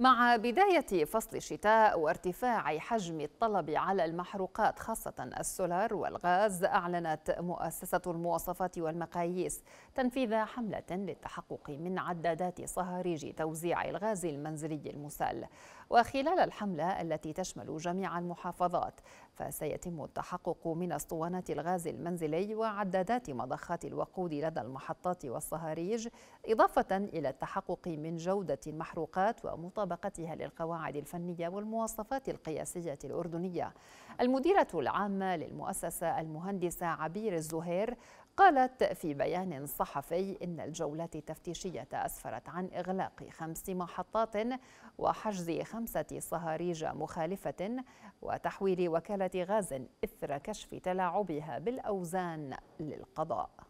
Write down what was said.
مع بداية فصل الشتاء وارتفاع حجم الطلب على المحروقات خاصة السولار والغاز أعلنت مؤسسة المواصفات والمقاييس تنفيذ حملة للتحقق من عدادات صهاريج توزيع الغاز المنزلي المسال وخلال الحملة التي تشمل جميع المحافظات فسيتم التحقق من اسطوانات الغاز المنزلي وعدادات مضخات الوقود لدى المحطات والصهاريج إضافة إلى التحقق من جودة المحروقات ومطابقتها للقواعد الفنية والمواصفات القياسية الأردنية المديرة العامة للمؤسسة المهندسة عبير الزهير قالت في بيان صحفي إن الجولات التفتيشية أسفرت عن إغلاق خمس محطات وحجز خمسة صهاريج مخالفة وتحويل وكالة غاز إثر كشف تلاعبها بالأوزان للقضاء